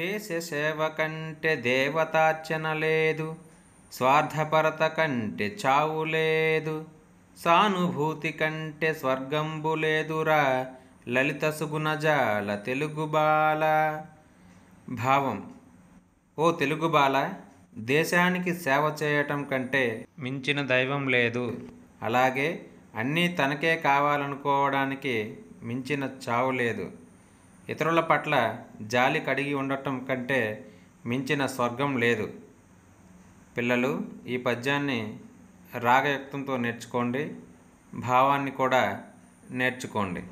దేశ సేవ కంటే దేవతార్చన లేదు స్వార్థపరత కంటే చావు లేదు సానుభూతి కంటే స్వర్గంబు లేదురా లలిత సుగుణజాల తెలుగు బాల భావం ఓ తెలుగు బాల దేశానికి సేవ చేయటం కంటే మించిన దైవం లేదు అలాగే అన్నీ తనకే కావాలనుకోవడానికి మించిన చావు లేదు ఇతరుల పట్ల జాలి కడిగి ఉండటం కంటే మించిన స్వర్గం లేదు పిల్లలు ఈ పద్యాన్ని రాగయుక్తంతో నేర్చుకోండి భావాన్ని కూడా నేర్చుకోండి